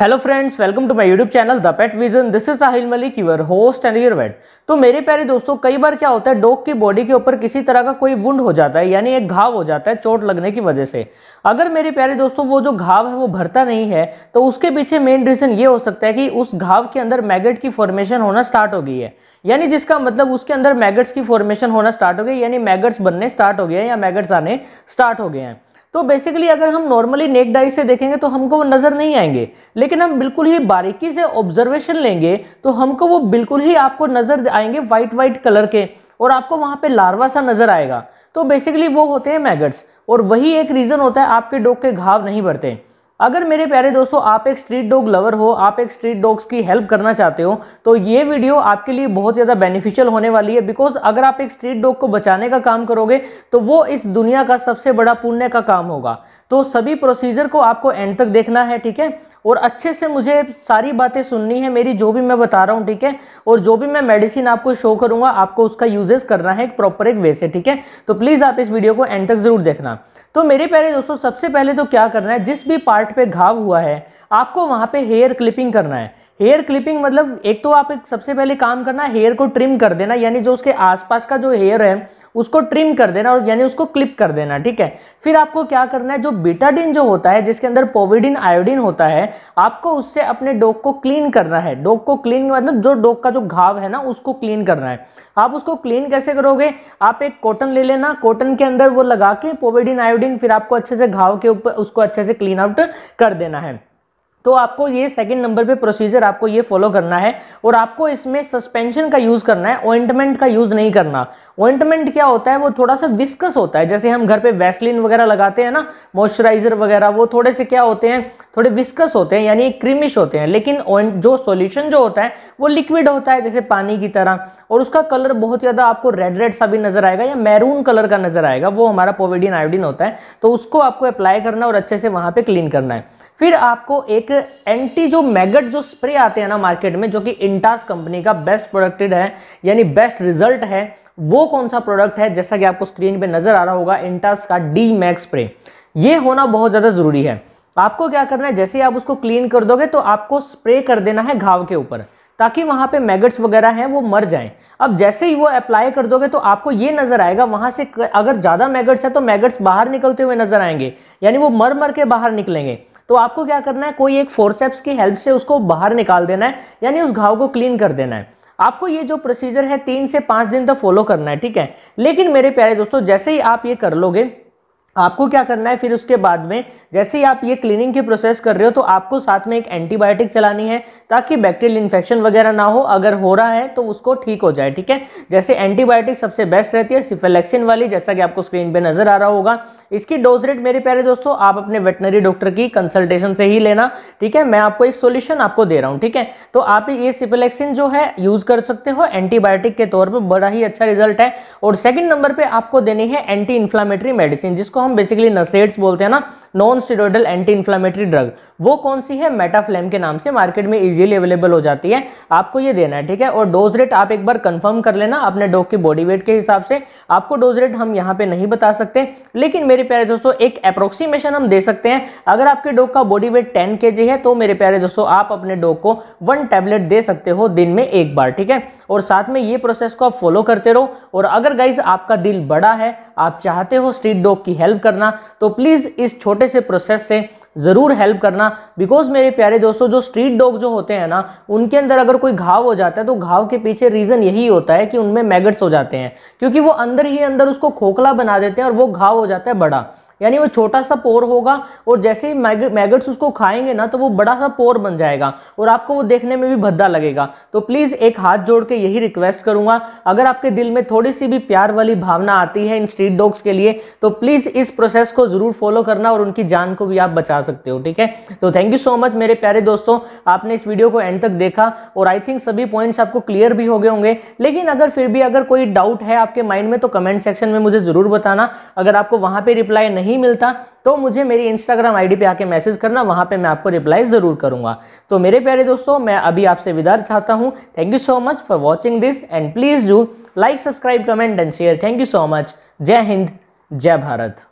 hello friends welcome to my YouTube channel the pet vision this is Sahil Malik your host and your vet तो मेरे प्यारे दोस्तों कई बार क्या होता है डॉग की बॉडी के ऊपर किसी तरह का कोई वुंड हो जाता है यानी एक घाव हो जाता है चोट लगने की वजह से अगर मेरे प्यारे दोस्तों वो जो घाव है वो भरता नहीं है तो उसके पीछे मेन रीज़न ये हो सकता है कि उस घाव के अंदर मैगेट की फॉर्मेशन होना स्टार्ट हो गई है यानी जिसका मतलब उसके अंदर मैगट्स की फॉर्मेशन होना स्टार्ट हो गई यानी मैगट्स बनने स्टार्ट हो गए हैं या मैगट्स आने स्टार्ट हो गए हैं तो बेसिकली अगर हम नॉर्मली नेक डाई से देखेंगे तो हमको वो नज़र नहीं आएंगे लेकिन हम बिल्कुल ही बारीकी से ऑब्जर्वेशन लेंगे तो हमको वो बिल्कुल ही आपको नज़र आएंगे वाइट वाइट कलर के और आपको वहाँ पे लार्वा सा नज़र आएगा तो बेसिकली वो होते हैं मैगट्स और वही एक रीज़न होता है आपके डोग के घाव नहीं बढ़ते अगर मेरे प्यारे दोस्तों आप एक स्ट्रीट डॉग लवर हो आप एक स्ट्रीट डॉग्स की हेल्प करना चाहते हो तो ये वीडियो आपके लिए बहुत ज़्यादा बेनिफिशियल होने वाली है बिकॉज अगर आप एक स्ट्रीट डॉग को बचाने का काम करोगे तो वो इस दुनिया का सबसे बड़ा पुण्य का काम होगा तो सभी प्रोसीजर को आपको एंड तक देखना है ठीक है और अच्छे से मुझे सारी बातें सुननी है मेरी जो भी मैं बता रहा हूँ ठीक है और जो भी मैं मेडिसिन आपको शो करूँगा आपको उसका यूजेस करना है एक प्रॉपर एक वे से ठीक है तो प्लीज़ आप इस वीडियो को एंड तक ज़रूर देखना तो मेरे प्यारे दोस्तों सबसे पहले तो क्या करना है जिस भी पार्ट पे घाव हुआ है आपको वहाँ पे हेयर क्लिपिंग करना है हेयर क्लिपिंग मतलब एक तो आप एक सबसे पहले काम करना हेयर को ट्रिम कर देना यानी जो उसके आसपास का जो हेयर है उसको ट्रिम कर देना और यानी उसको क्लिप कर देना ठीक है फिर आपको क्या करना है जो बीटाडिन जो होता है जिसके अंदर पोविडिन आयोडीन होता है आपको उससे अपने डॉग को क्लीन करना है डॉग को क्लीन मतलब जो डॉग का जो घाव है ना उसको क्लीन करना है आप उसको क्लीन कैसे करोगे आप एक कॉटन ले लेना कॉटन के अंदर वो लगा के पोविडिन आयोडीन फिर आपको अच्छे से घाव के ऊपर उसको अच्छे से क्लीन आउट कर देना है तो आपको ये सेकंड नंबर पे प्रोसीजर आपको ये फॉलो करना है और आपको इसमें सस्पेंशन का यूज़ करना है ओइंटमेंट का यूज़ नहीं करना ओइंटमेंट क्या होता है वो थोड़ा सा विस्कस होता है जैसे हम घर पे वैसलिन वगैरह लगाते हैं ना मॉइस्चराइजर वगैरह वो थोड़े से क्या होते हैं थोड़े विस्कस होते हैं यानी क्रीमिश होते हैं लेकिन जो सोल्यूशन जो होता है वो लिक्विड होता है जैसे पानी की तरह और उसका कलर बहुत ज़्यादा आपको रेड रेड सा भी नज़र आएगा या मैरून कलर का नज़र आएगा वो हमारा पोविडिन आयोडीन होता है तो उसको आपको अप्लाई करना और अच्छे से वहाँ पर क्लीन करना है फिर आपको एक एंटी जो मैगट जो स्प्रे आते हैं ना मार्केट में जो कि इंटास कंपनी का बेस्ट प्रोडक्टेड है यानी बेस्ट रिजल्ट है वो कौन सा प्रोडक्ट है जैसा कि आपको स्क्रीन पे नजर आ रहा होगा इंटास का डी मैक्स स्प्रे ये होना बहुत ज़्यादा ज़रूरी है आपको क्या करना है जैसे ही आप उसको क्लीन कर दोगे तो आपको स्प्रे कर देना है घाव के ऊपर ताकि वहां पे मैगट्स वगैरह हैं वो मर जाएं अब जैसे ही वो अप्लाई कर दोगे तो आपको ये नज़र आएगा वहां से अगर ज़्यादा मैगट्स है तो मैगट्स बाहर निकलते हुए नज़र आएंगे यानी वो मर मर के बाहर निकलेंगे तो आपको क्या करना है कोई एक फोरसेप्स की हेल्प से उसको बाहर निकाल देना है यानी उस घाव को क्लीन कर देना है आपको ये जो प्रोसीजर है तीन से पाँच दिन तक फॉलो करना है ठीक है लेकिन मेरे प्यारे दोस्तों जैसे ही आप ये कर लोगे आपको क्या करना है फिर उसके बाद में जैसे ही आप ये क्लीनिंग की प्रोसेस कर रहे हो तो आपको साथ में एक एंटीबायोटिक चलानी है ताकि बैक्टीरियल इन्फेक्शन वगैरह ना हो अगर हो रहा है तो उसको ठीक हो जाए ठीक है जैसे एंटीबायोटिक सबसे बेस्ट रहती है सिफेलेक्सिन वाली जैसा कि आपको स्क्रीन पे नजर आ रहा होगा इसकी डोज रेट मेरे प्यारे दोस्तों आप अपने वेटनरी डॉक्टर की कंसल्टेशन से ही लेना ठीक है मैं आपको एक सोल्यूशन आपको दे रहा हूँ ठीक है तो आप ये सिपलेक्सिन जो है यूज कर सकते हो एंटीबायोटिक के तौर पर बड़ा ही अच्छा रिजल्ट है और सेकंड नंबर पर आपको देनी है एंटी इन्फ्लामेटरी मेडिसिन जिसको हम बेसिकली नसेड्स बोलते हैं ना non steroidal anti inflammatory drug वो कौन सी है मेटाफ्लेम के नाम से मार्केट में इजीली अवेलेबल हो जाती है आपको ये देना है ठीक है और डोज रेट आप एक बार कंफर्म कर लेना अपने डॉग की बॉडी वेट के हिसाब से आपको डोज रेट हम यहाँ पे नहीं बता सकते लेकिन मेरे मेरे प्यारे दोस्तों एक अप्रोक्सीमेशन हम दे सकते हैं अगर आपके डॉग का बॉडी वेट टेन के है तो मेरे प्यारे दोस्तों आप अपने डॉग को वन टैबलेट दे सकते हो दिन में एक बार ठीक है और साथ में ये प्रोसेस को आप फॉलो करते रहो और अगर गाइज आपका दिल बड़ा है आप चाहते हो स्ट्रीट डॉग की हेल्प करना तो प्लीज़ इस छोटे से प्रोसेस से ज़रूर हेल्प करना बिकॉज मेरे प्यारे दोस्तों जो स्ट्रीट डॉग जो होते हैं ना उनके अंदर अगर कोई घाव हो जाता है तो घाव के पीछे रीज़न यही होता है कि उनमें मैगट्स हो जाते हैं क्योंकि वो अंदर ही अंदर उसको खोखला बना देते हैं और वो घाव हो जाता है बड़ा यानी वो छोटा सा पोर होगा और जैसे ही मैगट्स उसको खाएंगे ना तो वो बड़ा सा पोर बन जाएगा और आपको वो देखने में भी भद्दा लगेगा तो प्लीज़ एक हाथ जोड़ के यही रिक्वेस्ट करूंगा अगर आपके दिल में थोड़ी सी भी प्यार वाली भावना आती है इन स्ट्रीट डॉग्स के लिए तो प्लीज़ इस प्रोसेस को ज़रूर फॉलो करना और उनकी जान को भी आप बचा सकते हो ठीक है तो थैंक यू सो मच मेरे प्यारे दोस्तों आपने इस वीडियो को एंड तक देखा और आई थिंक सभी पॉइंट्स आपको क्लियर भी हो गए होंगे लेकिन अगर फिर भी अगर कोई डाउट है आपके माइंड में तो कमेंट सेक्शन में मुझे ज़रूर बताना अगर आपको वहां पर रिप्लाई नहीं नहीं मिलता तो मुझे मेरी इंस्टाग्राम आईडी पे आके मैसेज करना वहाँ पे मैं आपको रिप्लाई ज़रूर करूँगा तो मेरे प्यारे दोस्तों मैं अभी आपसे विदा चाहता हूँ thank you so much for watching this and please do like subscribe comment and share thank you so much जय हिंद जय भारत